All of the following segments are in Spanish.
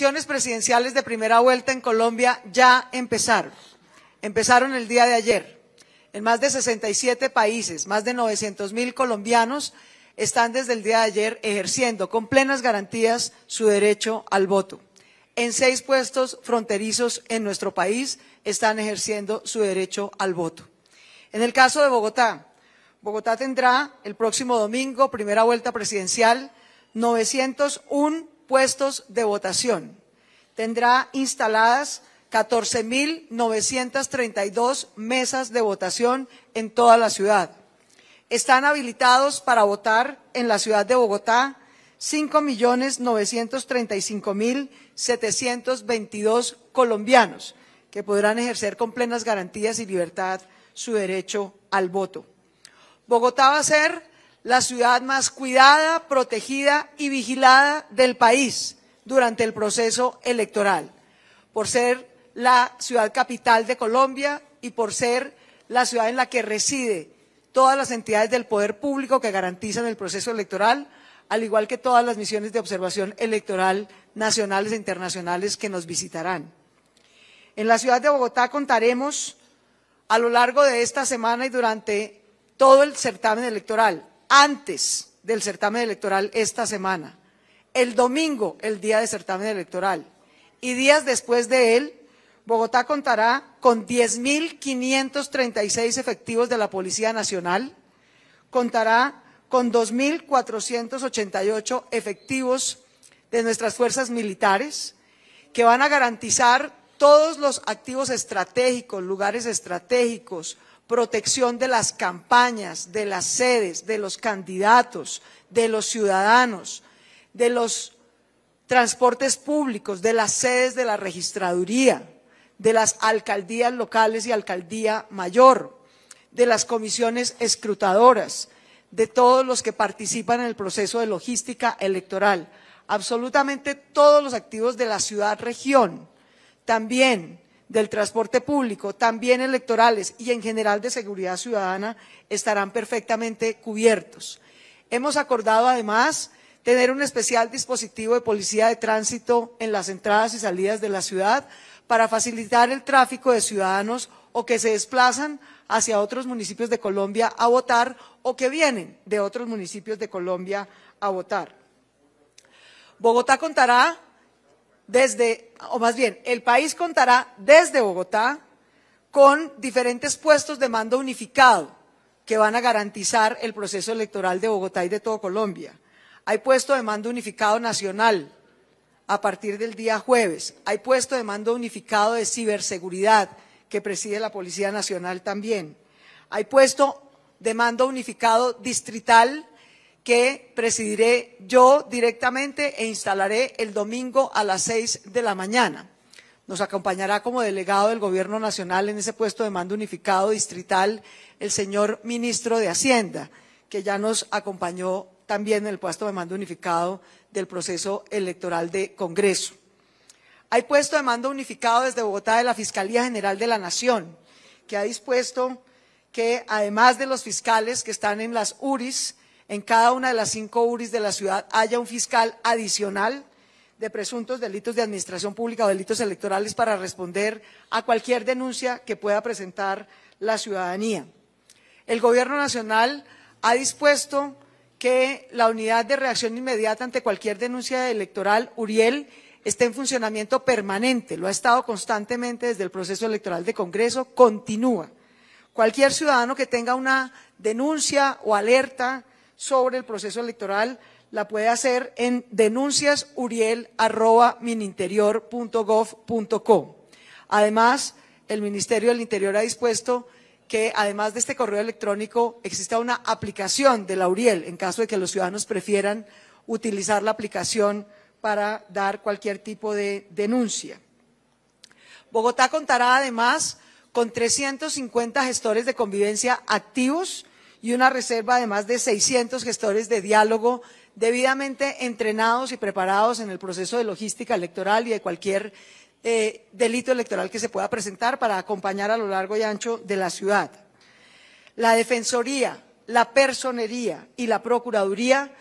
elecciones presidenciales de primera vuelta en Colombia ya empezaron. Empezaron el día de ayer. En más de 67 países, más de 900 mil colombianos están desde el día de ayer ejerciendo con plenas garantías su derecho al voto. En seis puestos fronterizos en nuestro país están ejerciendo su derecho al voto. En el caso de Bogotá, Bogotá tendrá el próximo domingo, primera vuelta presidencial, 901 puestos de votación. Tendrá instaladas 14.932 mesas de votación en toda la ciudad. Están habilitados para votar en la ciudad de Bogotá 5.935.722 colombianos que podrán ejercer con plenas garantías y libertad su derecho al voto. Bogotá va a ser la ciudad más cuidada, protegida y vigilada del país durante el proceso electoral, por ser la ciudad capital de Colombia y por ser la ciudad en la que reside todas las entidades del poder público que garantizan el proceso electoral, al igual que todas las misiones de observación electoral nacionales e internacionales que nos visitarán. En la ciudad de Bogotá contaremos a lo largo de esta semana y durante todo el certamen electoral antes del certamen electoral esta semana, el domingo el día de certamen electoral y días después de él, Bogotá contará con 10.536 efectivos de la Policía Nacional, contará con 2.488 efectivos de nuestras fuerzas militares, que van a garantizar todos los activos estratégicos, lugares estratégicos, protección de las campañas, de las sedes, de los candidatos, de los ciudadanos, de los transportes públicos, de las sedes de la registraduría, de las alcaldías locales y alcaldía mayor, de las comisiones escrutadoras, de todos los que participan en el proceso de logística electoral, absolutamente todos los activos de la ciudad-región, también del transporte público, también electorales y en general de seguridad ciudadana estarán perfectamente cubiertos. Hemos acordado además tener un especial dispositivo de policía de tránsito en las entradas y salidas de la ciudad para facilitar el tráfico de ciudadanos o que se desplazan hacia otros municipios de Colombia a votar o que vienen de otros municipios de Colombia a votar. Bogotá contará desde, o más bien, el país contará desde Bogotá con diferentes puestos de mando unificado que van a garantizar el proceso electoral de Bogotá y de todo Colombia. Hay puesto de mando unificado nacional a partir del día jueves. Hay puesto de mando unificado de ciberseguridad que preside la Policía Nacional también. Hay puesto de mando unificado distrital que presidiré yo directamente e instalaré el domingo a las seis de la mañana. Nos acompañará como delegado del Gobierno Nacional en ese puesto de mando unificado distrital el señor ministro de Hacienda, que ya nos acompañó también en el puesto de mando unificado del proceso electoral de Congreso. Hay puesto de mando unificado desde Bogotá de la Fiscalía General de la Nación, que ha dispuesto que, además de los fiscales que están en las URIs, en cada una de las cinco URIs de la ciudad haya un fiscal adicional de presuntos delitos de administración pública o delitos electorales para responder a cualquier denuncia que pueda presentar la ciudadanía. El Gobierno Nacional ha dispuesto que la unidad de reacción inmediata ante cualquier denuncia electoral, URIEL, esté en funcionamiento permanente, lo ha estado constantemente desde el proceso electoral de Congreso, continúa. Cualquier ciudadano que tenga una denuncia o alerta sobre el proceso electoral la puede hacer en denunciasuriel.mininterior.gov.co. Además, el Ministerio del Interior ha dispuesto que además de este correo electrónico exista una aplicación de la URIEL en caso de que los ciudadanos prefieran utilizar la aplicación para dar cualquier tipo de denuncia. Bogotá contará además con 350 gestores de convivencia activos y una reserva de más de 600 gestores de diálogo debidamente entrenados y preparados en el proceso de logística electoral y de cualquier eh, delito electoral que se pueda presentar para acompañar a lo largo y ancho de la ciudad. La Defensoría, la Personería y la Procuraduría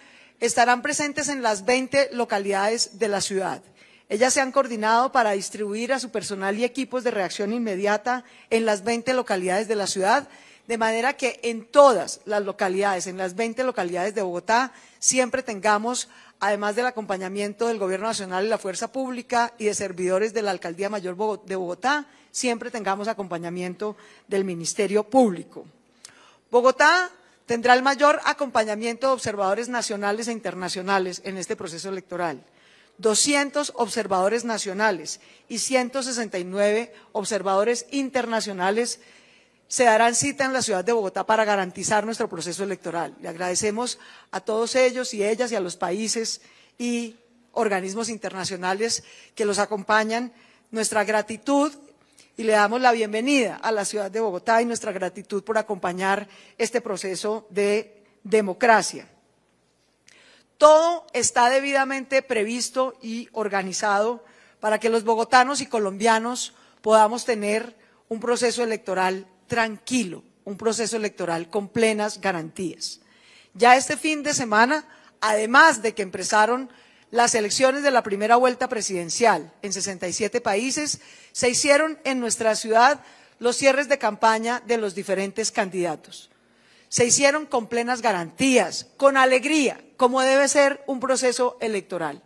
estarán presentes en las 20 localidades de la ciudad. Ellas se han coordinado para distribuir a su personal y equipos de reacción inmediata en las 20 localidades de la ciudad de manera que en todas las localidades, en las 20 localidades de Bogotá, siempre tengamos, además del acompañamiento del Gobierno Nacional y la Fuerza Pública y de servidores de la Alcaldía Mayor de Bogotá, siempre tengamos acompañamiento del Ministerio Público. Bogotá tendrá el mayor acompañamiento de observadores nacionales e internacionales en este proceso electoral. 200 observadores nacionales y 169 observadores internacionales se darán cita en la ciudad de Bogotá para garantizar nuestro proceso electoral. Le agradecemos a todos ellos y ellas y a los países y organismos internacionales que los acompañan nuestra gratitud y le damos la bienvenida a la ciudad de Bogotá y nuestra gratitud por acompañar este proceso de democracia. Todo está debidamente previsto y organizado para que los bogotanos y colombianos podamos tener un proceso electoral tranquilo, un proceso electoral con plenas garantías. Ya este fin de semana, además de que empezaron las elecciones de la primera vuelta presidencial en 67 países, se hicieron en nuestra ciudad los cierres de campaña de los diferentes candidatos. Se hicieron con plenas garantías, con alegría, como debe ser un proceso electoral.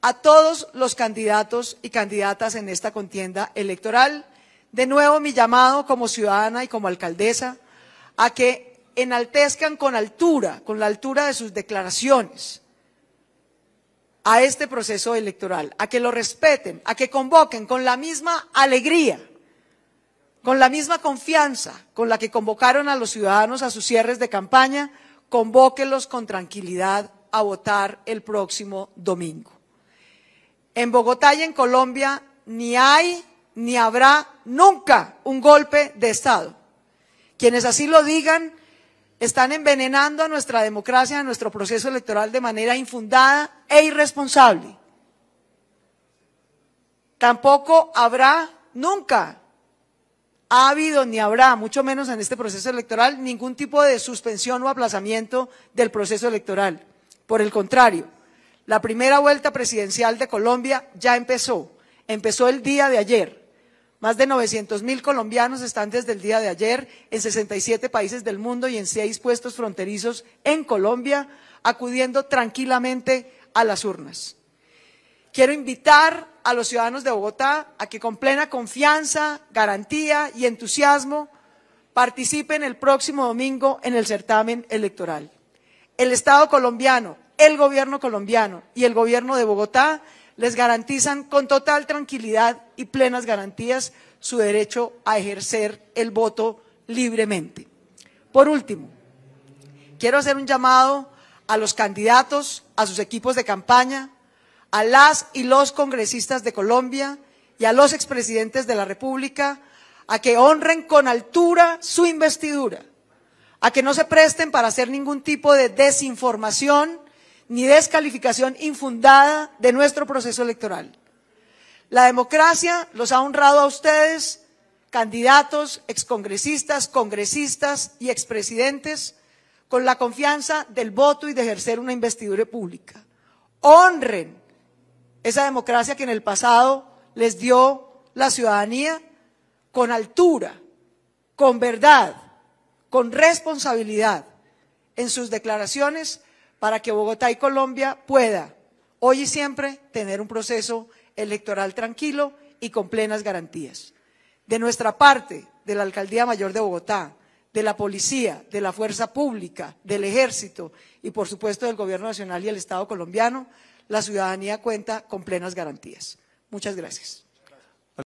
A todos los candidatos y candidatas en esta contienda electoral de nuevo mi llamado como ciudadana y como alcaldesa a que enaltezcan con altura, con la altura de sus declaraciones a este proceso electoral, a que lo respeten, a que convoquen con la misma alegría, con la misma confianza con la que convocaron a los ciudadanos a sus cierres de campaña, convóquelos con tranquilidad a votar el próximo domingo. En Bogotá y en Colombia ni hay ni habrá nunca un golpe de Estado. Quienes así lo digan están envenenando a nuestra democracia, a nuestro proceso electoral de manera infundada e irresponsable. Tampoco habrá, nunca ha habido ni habrá, mucho menos en este proceso electoral, ningún tipo de suspensión o aplazamiento del proceso electoral. Por el contrario, la primera vuelta presidencial de Colombia ya empezó. Empezó el día de ayer. Más de 900.000 colombianos están desde el día de ayer en 67 países del mundo y en seis puestos fronterizos en Colombia, acudiendo tranquilamente a las urnas. Quiero invitar a los ciudadanos de Bogotá a que con plena confianza, garantía y entusiasmo participen el próximo domingo en el certamen electoral. El Estado colombiano, el gobierno colombiano y el gobierno de Bogotá les garantizan con total tranquilidad y plenas garantías su derecho a ejercer el voto libremente. Por último, quiero hacer un llamado a los candidatos, a sus equipos de campaña, a las y los congresistas de Colombia y a los expresidentes de la República a que honren con altura su investidura, a que no se presten para hacer ningún tipo de desinformación ni descalificación infundada de nuestro proceso electoral. La democracia los ha honrado a ustedes, candidatos, excongresistas, congresistas y expresidentes, con la confianza del voto y de ejercer una investidura pública. Honren esa democracia que en el pasado les dio la ciudadanía con altura, con verdad, con responsabilidad en sus declaraciones para que Bogotá y Colombia pueda, hoy y siempre, tener un proceso electoral tranquilo y con plenas garantías. De nuestra parte, de la Alcaldía Mayor de Bogotá, de la policía, de la fuerza pública, del ejército y, por supuesto, del Gobierno Nacional y el Estado colombiano, la ciudadanía cuenta con plenas garantías. Muchas gracias.